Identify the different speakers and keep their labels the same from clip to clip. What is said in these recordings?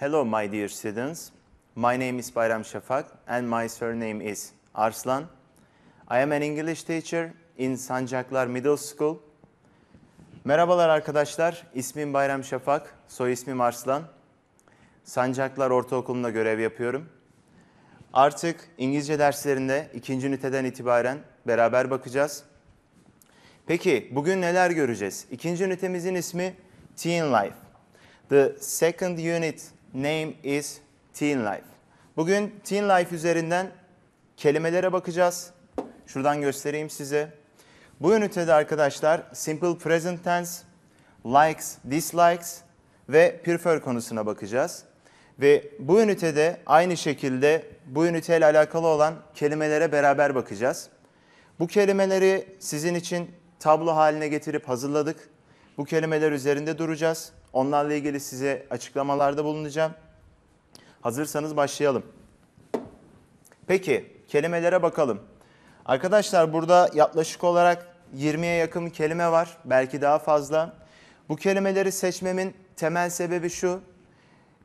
Speaker 1: Hello, my dear students. My name is Bayram Shafak and my surname is Arslan. I am an English teacher in Sancaklar Middle School. Merhabalar arkadaşlar. İsmim Bayram Şafak, soy ismim Arslan. Sancaklar Ortaokulu'nda görev yapıyorum. Artık İngilizce derslerinde ikinci üniteden itibaren beraber bakacağız. Peki bugün neler göreceğiz? İkinci ünitemizin ismi Teen Life. The second unit name is Teen Life. Bugün Teen Life üzerinden kelimelere bakacağız. Şuradan göstereyim size. Bu ünitede arkadaşlar simple present tense, likes, dislikes ve prefer konusuna bakacağız. Ve bu ünitede aynı şekilde bu üniteyle alakalı olan kelimelere beraber bakacağız. Bu kelimeleri sizin için tablo haline getirip hazırladık. Bu kelimeler üzerinde duracağız. Onlarla ilgili size açıklamalarda bulunacağım. Hazırsanız başlayalım. Peki kelimelere bakalım. Arkadaşlar burada yaklaşık olarak 20'ye yakın kelime var. Belki daha fazla. Bu kelimeleri seçmemin temel sebebi şu.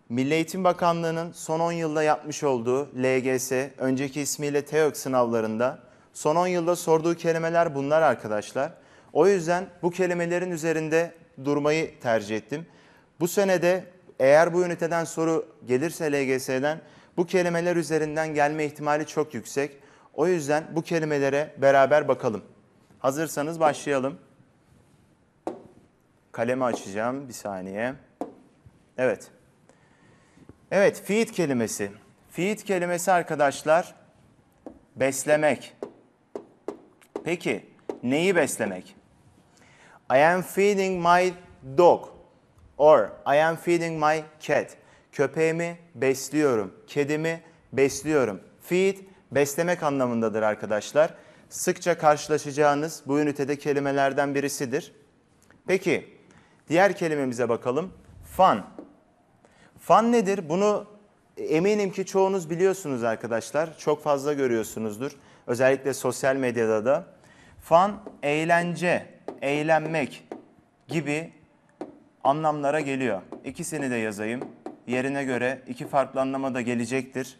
Speaker 1: Milli Eğitim Bakanlığı'nın son 10 yılda yapmış olduğu LGS, önceki ismiyle TEOK sınavlarında son 10 yılda sorduğu kelimeler bunlar arkadaşlar. O yüzden bu kelimelerin üzerinde durmayı tercih ettim. Bu senede eğer bu üniteden soru gelirse LGS'den bu kelimeler üzerinden gelme ihtimali çok yüksek. O yüzden bu kelimelere beraber bakalım. Hazırsanız başlayalım. Kalemi açacağım bir saniye. Evet. Evet, feed kelimesi. Feed kelimesi arkadaşlar beslemek. Peki neyi beslemek? I am feeding my dog. Or I am feeding my cat. Köpeğimi besliyorum. Kedimi besliyorum. Feed beslemek anlamındadır arkadaşlar. Sıkça karşılaşacağınız bu ünitede kelimelerden birisidir. Peki diğer kelimemize bakalım. Fun. Fun nedir? Bunu eminim ki çoğunuz biliyorsunuz arkadaşlar. Çok fazla görüyorsunuzdur. Özellikle sosyal medyada da. Fun, eğlence, eğlenmek gibi anlamlara geliyor. İkisini de yazayım. Yerine göre iki farklı anlama da gelecektir.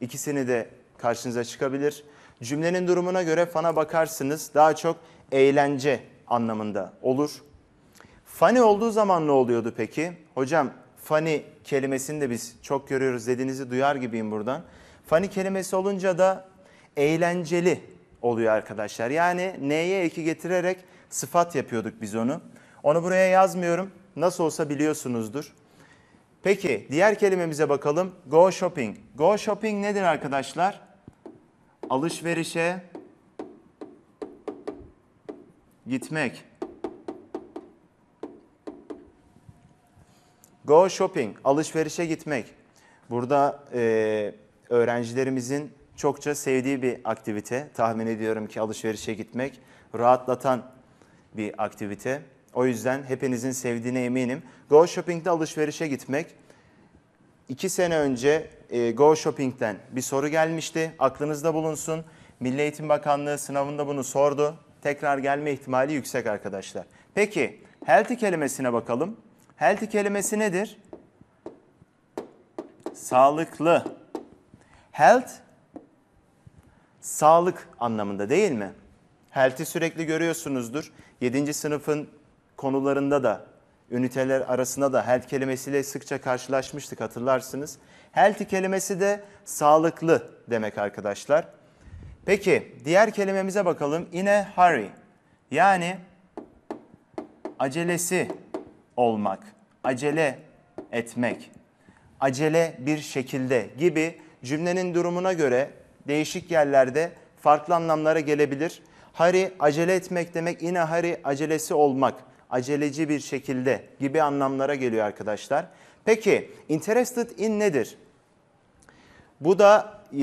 Speaker 1: İkisini de karşınıza çıkabilir. Cümlenin durumuna göre fana bakarsınız. Daha çok eğlence anlamında olur. Fani olduğu zaman ne oluyordu peki? Hocam fani kelimesini de biz çok görüyoruz dediğinizi duyar gibiyim buradan. Fani kelimesi olunca da eğlenceli oluyor arkadaşlar. Yani neye eki getirerek sıfat yapıyorduk biz onu. Onu buraya yazmıyorum. Nasıl olsa biliyorsunuzdur. Peki diğer kelimemize bakalım. Go shopping. Go shopping nedir arkadaşlar? Alışverişe gitmek. Go shopping, alışverişe gitmek. Burada e, öğrencilerimizin çokça sevdiği bir aktivite. Tahmin ediyorum ki alışverişe gitmek rahatlatan bir aktivite. O yüzden hepinizin sevdiğine eminim. Go Shopping'de alışverişe gitmek. İki sene önce e, Go Shopping'den bir soru gelmişti. Aklınızda bulunsun. Milli Eğitim Bakanlığı sınavında bunu sordu. Tekrar gelme ihtimali yüksek arkadaşlar. Peki healthy kelimesine bakalım. Healthy kelimesi nedir? Sağlıklı. Health sağlık anlamında değil mi? Health'i sürekli görüyorsunuzdur. 7. sınıfın konularında da üniteler arasında da health kelimesiyle sıkça karşılaşmıştık hatırlarsınız. Health kelimesi de sağlıklı demek arkadaşlar. Peki diğer kelimemize bakalım. In a hurry yani acelesi olmak, acele etmek, acele bir şekilde gibi cümlenin durumuna göre değişik yerlerde farklı anlamlara gelebilir. Hari acele etmek demek, yine hari acelesi olmak aceleci bir şekilde gibi anlamlara geliyor arkadaşlar. Peki interested in nedir? Bu da e,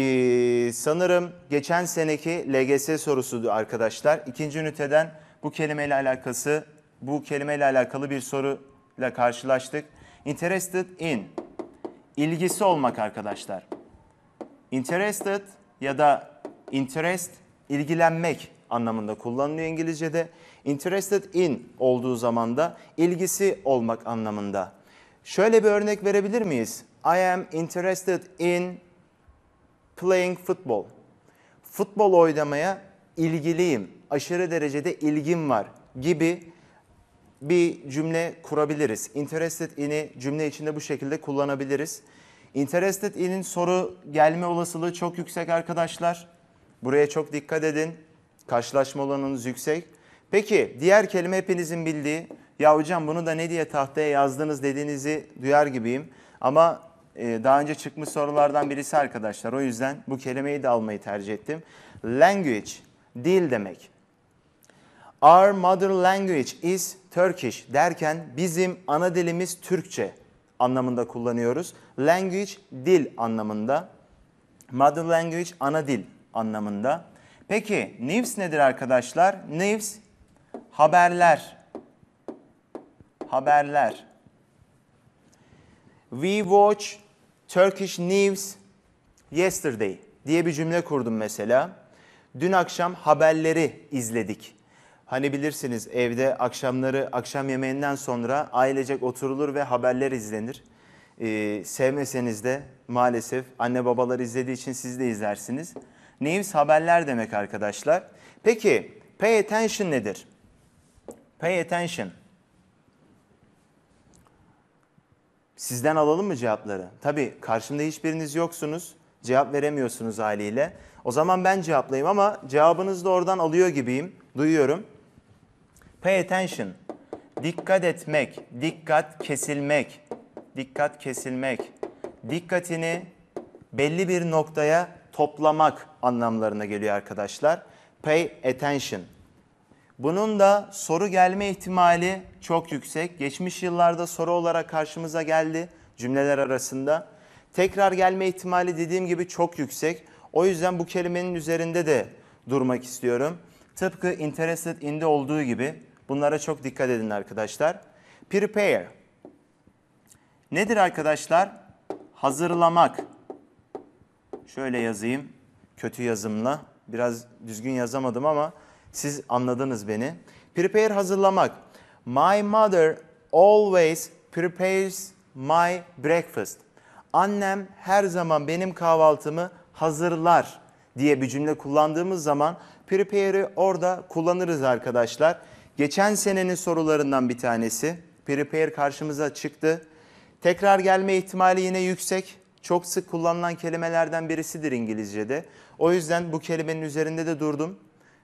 Speaker 1: sanırım geçen seneki LGS sorusudu arkadaşlar. İkinci üniteden bu kelimeyle alakası, bu kelimeyle alakalı bir soruyla karşılaştık. Interested in, ilgisi olmak arkadaşlar. Interested ya da interest, ilgilenmek anlamında kullanılıyor İngilizce'de. Interested in olduğu zaman da ilgisi olmak anlamında. Şöyle bir örnek verebilir miyiz? I am interested in playing football. Futbol oynamaya ilgiliyim. Aşırı derecede ilgim var gibi bir cümle kurabiliriz. Interested in'i cümle içinde bu şekilde kullanabiliriz. Interested in'in soru gelme olasılığı çok yüksek arkadaşlar. Buraya çok dikkat edin. Karşılaşma olanınız yüksek. Peki diğer kelime hepinizin bildiği, ya hocam bunu da ne diye tahtaya yazdınız dediğinizi duyar gibiyim. Ama e, daha önce çıkmış sorulardan birisi arkadaşlar. O yüzden bu kelimeyi de almayı tercih ettim. Language, dil demek. Our mother language is Turkish derken bizim ana dilimiz Türkçe anlamında kullanıyoruz. Language dil anlamında. Mother language ana dil anlamında. Peki NIVS nedir arkadaşlar? NIVS haberler haberler We watch Turkish news yesterday diye bir cümle kurdum mesela. Dün akşam haberleri izledik. Hani bilirsiniz evde akşamları akşam yemeğinden sonra ailecek oturulur ve haberler izlenir. Ee, sevmeseniz de maalesef anne babalar izlediği için siz de izlersiniz. News haberler demek arkadaşlar. Peki pay attention nedir? Pay attention. Sizden alalım mı cevapları? Tabii karşımda hiçbiriniz yoksunuz. Cevap veremiyorsunuz haliyle. O zaman ben cevaplayayım ama cevabınızı da oradan alıyor gibiyim. Duyuyorum. Pay attention. Dikkat etmek, dikkat kesilmek, dikkat kesilmek. Dikkatini belli bir noktaya toplamak anlamlarına geliyor arkadaşlar. Pay attention. Bunun da soru gelme ihtimali çok yüksek. Geçmiş yıllarda soru olarak karşımıza geldi cümleler arasında. Tekrar gelme ihtimali dediğim gibi çok yüksek. O yüzden bu kelimenin üzerinde de durmak istiyorum. Tıpkı interested in'de olduğu gibi bunlara çok dikkat edin arkadaşlar. Prepare. Nedir arkadaşlar? Hazırlamak. Şöyle yazayım kötü yazımla. Biraz düzgün yazamadım ama siz anladınız beni. Prepare hazırlamak. My mother always prepares my breakfast. Annem her zaman benim kahvaltımı hazırlar diye bir cümle kullandığımız zaman prepare'i orada kullanırız arkadaşlar. Geçen senenin sorularından bir tanesi. Prepare karşımıza çıktı. Tekrar gelme ihtimali yine yüksek. Çok sık kullanılan kelimelerden birisidir İngilizce'de. O yüzden bu kelimenin üzerinde de durdum.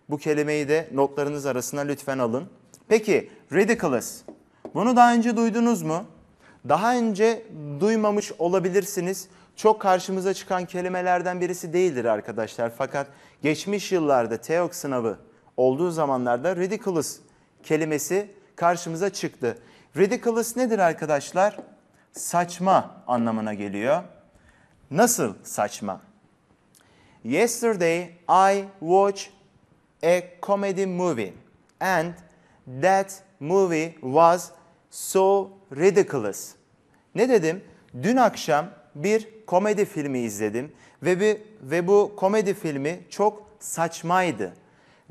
Speaker 1: Bu kelimeyi de notlarınız arasına lütfen alın. Peki ridiculous. Bunu daha önce duydunuz mu? Daha önce duymamış olabilirsiniz. Çok karşımıza çıkan kelimelerden birisi değildir arkadaşlar. Fakat geçmiş yıllarda TEOK sınavı olduğu zamanlarda ridiculous kelimesi karşımıza çıktı. Ridiculous nedir arkadaşlar? Saçma anlamına geliyor. Nasıl saçma? Yesterday I watched a comedy movie and that movie was so ridiculous. Ne dedim? Dün akşam bir komedi filmi izledim ve bir, ve bu komedi filmi çok saçmaydı.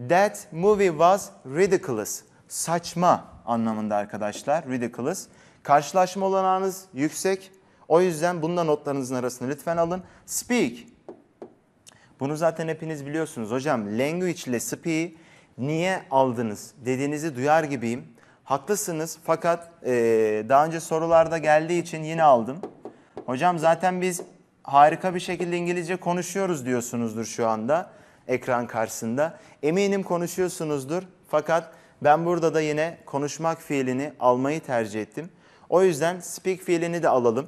Speaker 1: That movie was ridiculous. Saçma anlamında arkadaşlar, ridiculous. Karşılaşma olanağınız yüksek. O yüzden bunu da notlarınızın arasına lütfen alın. Speak bunu zaten hepiniz biliyorsunuz. Hocam language ile speak'i niye aldınız dediğinizi duyar gibiyim. Haklısınız fakat e, daha önce sorularda geldiği için yine aldım. Hocam zaten biz harika bir şekilde İngilizce konuşuyoruz diyorsunuzdur şu anda ekran karşısında. Eminim konuşuyorsunuzdur fakat ben burada da yine konuşmak fiilini almayı tercih ettim. O yüzden speak fiilini de alalım.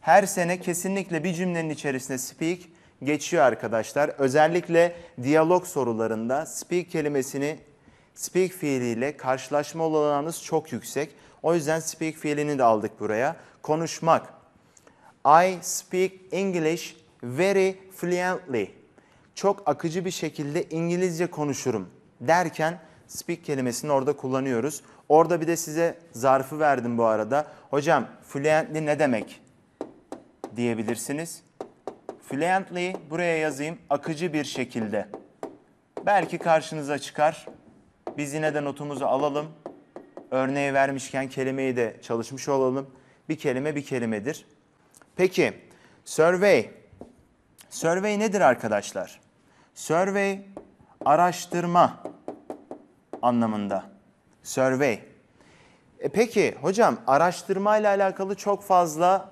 Speaker 1: Her sene kesinlikle bir cümlenin içerisinde speak geçiyor arkadaşlar. Özellikle diyalog sorularında speak kelimesini speak fiiliyle karşılaşma olanağınız çok yüksek. O yüzden speak fiilini de aldık buraya. Konuşmak. I speak English very fluently. Çok akıcı bir şekilde İngilizce konuşurum derken speak kelimesini orada kullanıyoruz. Orada bir de size zarfı verdim bu arada. Hocam fluently ne demek diyebilirsiniz. Fluently buraya yazayım akıcı bir şekilde. Belki karşınıza çıkar. Biz yine de notumuzu alalım. Örneği vermişken kelimeyi de çalışmış olalım. Bir kelime bir kelimedir. Peki survey. Survey nedir arkadaşlar? Survey araştırma anlamında. Survey. E peki hocam araştırma ile alakalı çok fazla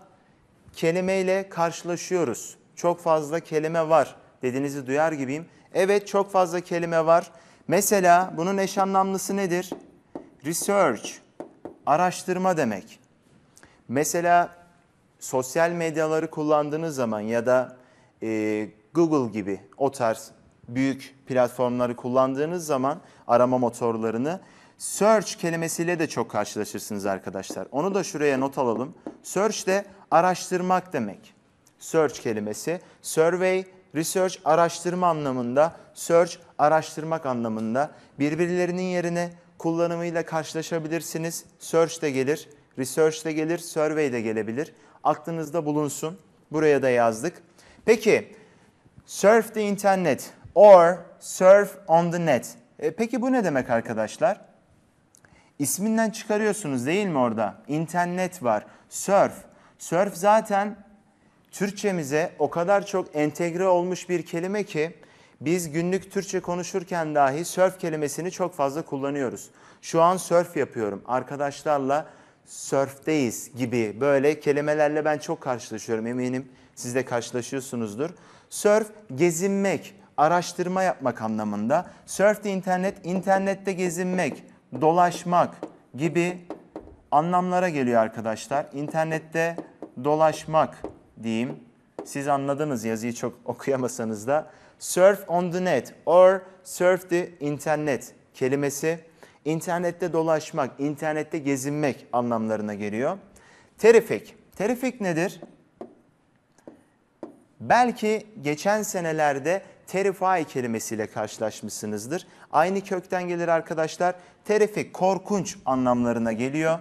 Speaker 1: kelimeyle karşılaşıyoruz çok fazla kelime var dediğinizi duyar gibiyim. Evet çok fazla kelime var. Mesela bunun eş anlamlısı nedir? Research, araştırma demek. Mesela sosyal medyaları kullandığınız zaman ya da e, Google gibi o tarz büyük platformları kullandığınız zaman arama motorlarını search kelimesiyle de çok karşılaşırsınız arkadaşlar. Onu da şuraya not alalım. Search de araştırmak demek. Search kelimesi. Survey, research araştırma anlamında, search araştırmak anlamında. Birbirlerinin yerine kullanımıyla karşılaşabilirsiniz. Search de gelir, research de gelir, survey de gelebilir. Aklınızda bulunsun. Buraya da yazdık. Peki, surf the internet or surf on the net. E, peki bu ne demek arkadaşlar? İsminden çıkarıyorsunuz değil mi orada? İnternet var. Surf. Surf zaten Türkçemize o kadar çok entegre olmuş bir kelime ki biz günlük Türkçe konuşurken dahi surf kelimesini çok fazla kullanıyoruz. Şu an surf yapıyorum. Arkadaşlarla surf'teyiz gibi böyle kelimelerle ben çok karşılaşıyorum eminim siz de karşılaşıyorsunuzdur. Surf gezinmek, araştırma yapmak anlamında. Surf de internet, internette gezinmek, dolaşmak gibi anlamlara geliyor arkadaşlar. İnternette dolaşmak diyeyim. Siz anladınız yazıyı çok okuyamasanız da. Surf on the net or surf the internet kelimesi internette dolaşmak, internette gezinmek anlamlarına geliyor. Terifik. Terifik nedir? Belki geçen senelerde terrify kelimesiyle karşılaşmışsınızdır. Aynı kökten gelir arkadaşlar. Terrific, korkunç anlamlarına geliyor.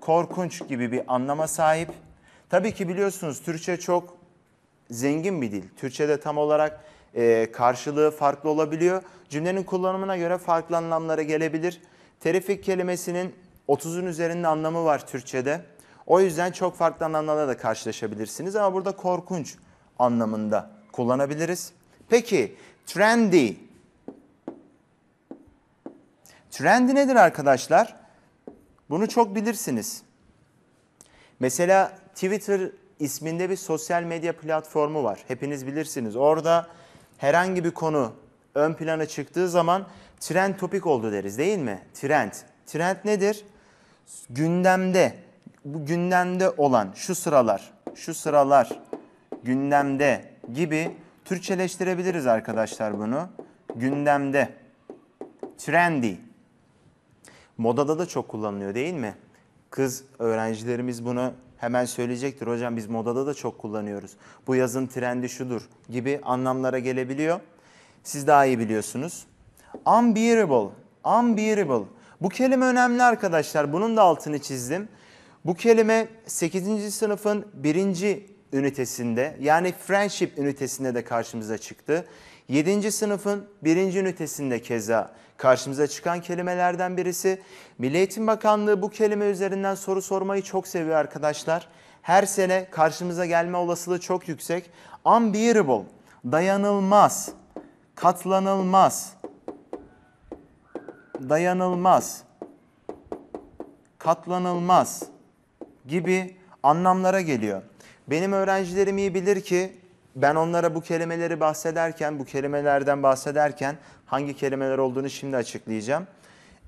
Speaker 1: Korkunç gibi bir anlama sahip. Tabii ki biliyorsunuz Türkçe çok zengin bir dil. Türkçe'de tam olarak e, karşılığı farklı olabiliyor. Cümlenin kullanımına göre farklı anlamlara gelebilir. Terifik kelimesinin 30'un üzerinde anlamı var Türkçe'de. O yüzden çok farklı anlamlarla da karşılaşabilirsiniz ama burada korkunç anlamında kullanabiliriz. Peki trendy. Trendy nedir arkadaşlar? Bunu çok bilirsiniz. Mesela Twitter isminde bir sosyal medya platformu var. Hepiniz bilirsiniz. Orada herhangi bir konu ön plana çıktığı zaman trend topik oldu deriz değil mi? Trend. Trend nedir? Gündemde, bu gündemde olan şu sıralar, şu sıralar gündemde gibi Türkçeleştirebiliriz arkadaşlar bunu. Gündemde. Trendy. Modada da çok kullanılıyor değil mi? Kız öğrencilerimiz bunu hemen söyleyecektir. Hocam biz modada da çok kullanıyoruz. Bu yazın trendi şudur gibi anlamlara gelebiliyor. Siz daha iyi biliyorsunuz. Unbearable, unbearable. Bu kelime önemli arkadaşlar. Bunun da altını çizdim. Bu kelime 8. sınıfın 1. ünitesinde yani friendship ünitesinde de karşımıza çıktı. 7. sınıfın 1. ünitesinde keza karşımıza çıkan kelimelerden birisi. Milli Eğitim Bakanlığı bu kelime üzerinden soru sormayı çok seviyor arkadaşlar. Her sene karşımıza gelme olasılığı çok yüksek. Unbearable, dayanılmaz, katlanılmaz, dayanılmaz, katlanılmaz gibi anlamlara geliyor. Benim öğrencilerim iyi bilir ki ben onlara bu kelimeleri bahsederken, bu kelimelerden bahsederken hangi kelimeler olduğunu şimdi açıklayacağım.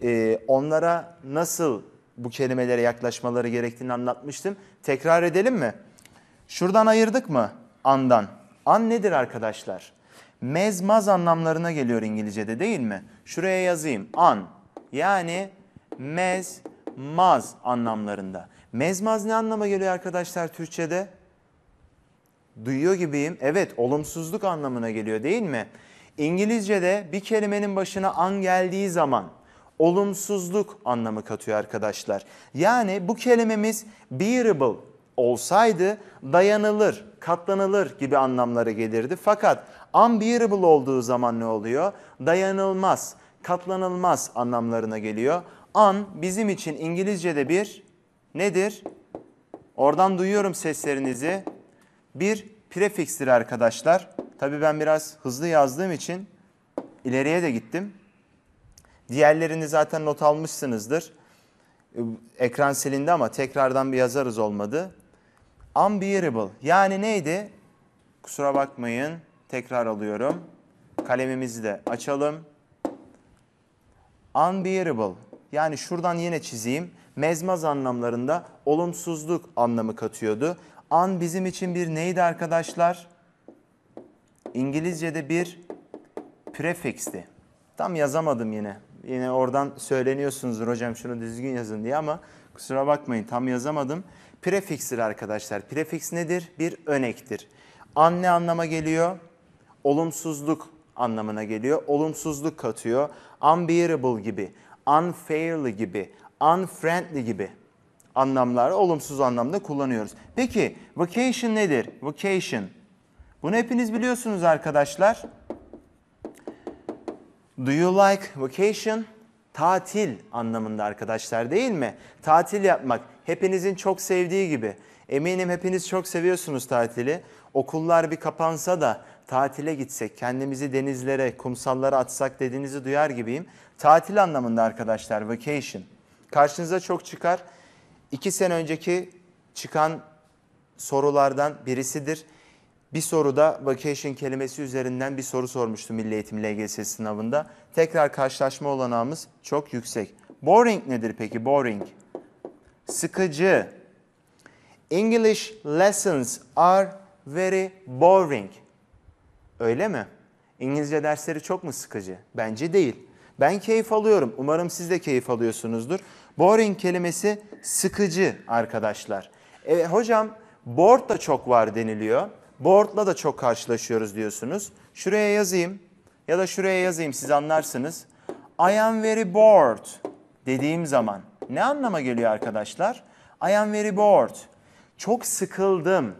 Speaker 1: Ee, onlara nasıl bu kelimelere yaklaşmaları gerektiğini anlatmıştım. Tekrar edelim mi? Şuradan ayırdık mı? Andan. An nedir arkadaşlar? Mezmaz anlamlarına geliyor İngilizce'de değil mi? Şuraya yazayım. An. Yani mezmaz anlamlarında. Mezmaz ne anlama geliyor arkadaşlar Türkçe'de? Duyuyor gibiyim. Evet olumsuzluk anlamına geliyor değil mi? İngilizce'de bir kelimenin başına an geldiği zaman olumsuzluk anlamı katıyor arkadaşlar. Yani bu kelimemiz bearable olsaydı dayanılır, katlanılır gibi anlamlara gelirdi. Fakat unbearable olduğu zaman ne oluyor? Dayanılmaz, katlanılmaz anlamlarına geliyor. An bizim için İngilizce'de bir nedir? Oradan duyuyorum seslerinizi. Bir prefikstir arkadaşlar. Tabi ben biraz hızlı yazdığım için ileriye de gittim. Diğerlerini zaten not almışsınızdır. Ee, ekran silindi ama tekrardan bir yazarız olmadı. Unbearable yani neydi? Kusura bakmayın tekrar alıyorum. Kalemimizi de açalım. Unbearable yani şuradan yine çizeyim. Mezmaz anlamlarında olumsuzluk anlamı katıyordu an bizim için bir neydi arkadaşlar? İngilizce'de bir prefixti. Tam yazamadım yine. Yine oradan söyleniyorsunuzdur hocam şunu düzgün yazın diye ama kusura bakmayın tam yazamadım. Prefikstir arkadaşlar. Prefix nedir? Bir önektir. An ne anlama geliyor? Olumsuzluk anlamına geliyor. Olumsuzluk katıyor. Unbearable gibi, unfairly gibi, unfriendly gibi anlamlar, olumsuz anlamda kullanıyoruz. Peki vacation nedir? Vacation. Bunu hepiniz biliyorsunuz arkadaşlar. Do you like vacation? Tatil anlamında arkadaşlar değil mi? Tatil yapmak hepinizin çok sevdiği gibi. Eminim hepiniz çok seviyorsunuz tatili. Okullar bir kapansa da tatile gitsek, kendimizi denizlere, kumsallara atsak dediğinizi duyar gibiyim. Tatil anlamında arkadaşlar vacation. Karşınıza çok çıkar iki sene önceki çıkan sorulardan birisidir. Bir soruda vacation kelimesi üzerinden bir soru sormuştu Milli Eğitim LGS sınavında. Tekrar karşılaşma olanağımız çok yüksek. Boring nedir peki? Boring. Sıkıcı. English lessons are very boring. Öyle mi? İngilizce dersleri çok mu sıkıcı? Bence değil. Ben keyif alıyorum. Umarım siz de keyif alıyorsunuzdur. Boring kelimesi sıkıcı arkadaşlar. E, hocam bored da çok var deniliyor. Bored'la da çok karşılaşıyoruz diyorsunuz. Şuraya yazayım ya da şuraya yazayım siz anlarsınız. I am very bored dediğim zaman ne anlama geliyor arkadaşlar? I am very bored. Çok sıkıldım.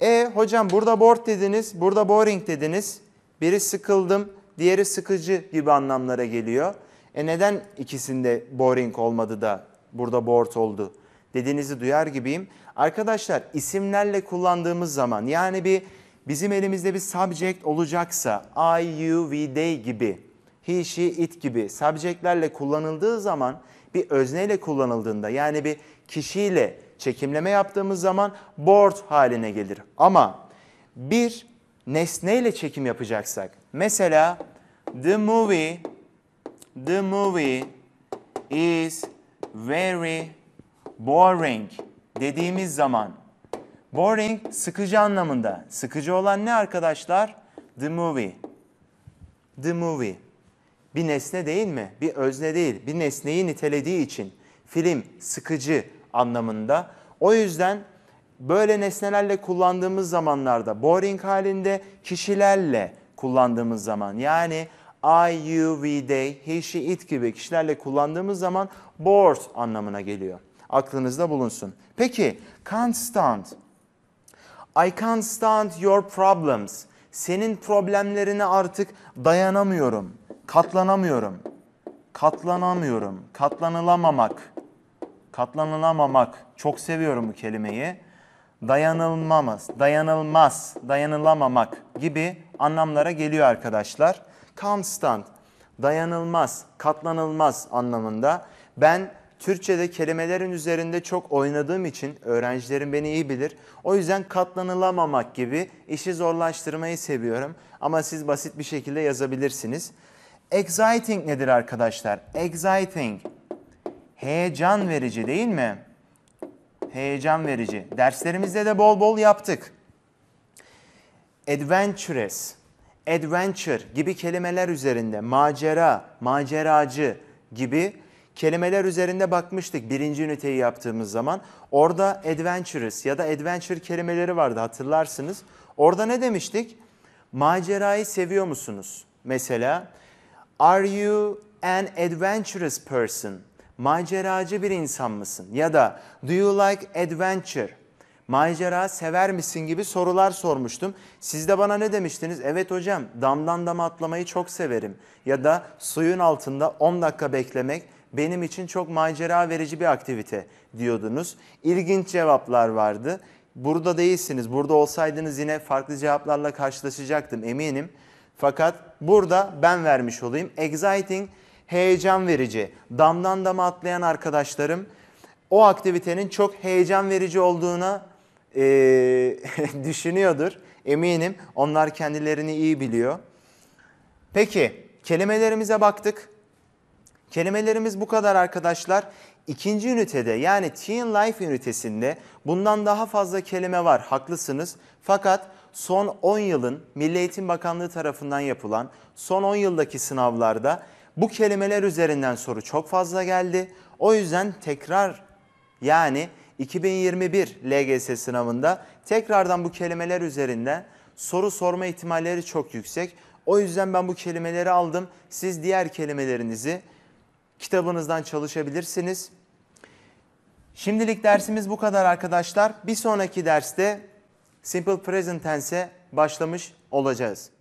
Speaker 1: E hocam burada bored dediniz, burada boring dediniz. Biri sıkıldım, diğeri sıkıcı gibi anlamlara geliyor. E neden ikisinde boring olmadı da burada board oldu dediğinizi duyar gibiyim. Arkadaşlar isimlerle kullandığımız zaman yani bir bizim elimizde bir subject olacaksa I, you, we, they gibi he, she, it gibi subjectlerle kullanıldığı zaman bir özneyle kullanıldığında yani bir kişiyle çekimleme yaptığımız zaman board haline gelir. Ama bir nesneyle çekim yapacaksak mesela the movie The movie is very boring dediğimiz zaman boring sıkıcı anlamında. Sıkıcı olan ne arkadaşlar? The movie. The movie. Bir nesne değil mi? Bir özne değil. Bir nesneyi nitelediği için film sıkıcı anlamında. O yüzden böyle nesnelerle kullandığımız zamanlarda boring halinde kişilerle kullandığımız zaman yani I, you, we, they, he, she, it gibi kişilerle kullandığımız zaman bored anlamına geliyor. Aklınızda bulunsun. Peki can't stand. I can't stand your problems. Senin problemlerine artık dayanamıyorum. Katlanamıyorum. Katlanamıyorum. Katlanılamamak. Katlanılamamak. Çok seviyorum bu kelimeyi dayanılmamaz, dayanılmaz, dayanılamamak gibi anlamlara geliyor arkadaşlar. Constant, dayanılmaz, katlanılmaz anlamında. Ben Türkçe'de kelimelerin üzerinde çok oynadığım için öğrencilerim beni iyi bilir. O yüzden katlanılamamak gibi işi zorlaştırmayı seviyorum. Ama siz basit bir şekilde yazabilirsiniz. Exciting nedir arkadaşlar? Exciting. Heyecan verici değil mi? Heyecan verici. Derslerimizde de bol bol yaptık. Adventurous adventure gibi kelimeler üzerinde, macera, maceracı gibi kelimeler üzerinde bakmıştık birinci üniteyi yaptığımız zaman. Orada adventurous ya da adventure kelimeleri vardı hatırlarsınız. Orada ne demiştik? Macerayı seviyor musunuz? Mesela are you an adventurous person? Maceracı bir insan mısın? Ya da do you like adventure? macera sever misin gibi sorular sormuştum. Siz de bana ne demiştiniz? Evet hocam damdan dama atlamayı çok severim. Ya da suyun altında 10 dakika beklemek benim için çok macera verici bir aktivite diyordunuz. İlginç cevaplar vardı. Burada değilsiniz. Burada olsaydınız yine farklı cevaplarla karşılaşacaktım eminim. Fakat burada ben vermiş olayım. Exciting, heyecan verici. Damdan dama atlayan arkadaşlarım o aktivitenin çok heyecan verici olduğuna e, düşünüyordur eminim. Onlar kendilerini iyi biliyor. Peki kelimelerimize baktık. Kelimelerimiz bu kadar arkadaşlar. İkinci ünitede yani Teen Life ünitesinde bundan daha fazla kelime var haklısınız. Fakat son 10 yılın Milli Eğitim Bakanlığı tarafından yapılan son 10 yıldaki sınavlarda bu kelimeler üzerinden soru çok fazla geldi. O yüzden tekrar yani 2021 LGS sınavında tekrardan bu kelimeler üzerinden soru sorma ihtimalleri çok yüksek. O yüzden ben bu kelimeleri aldım. Siz diğer kelimelerinizi kitabınızdan çalışabilirsiniz. Şimdilik dersimiz bu kadar arkadaşlar. Bir sonraki derste Simple Present Tense'e başlamış olacağız.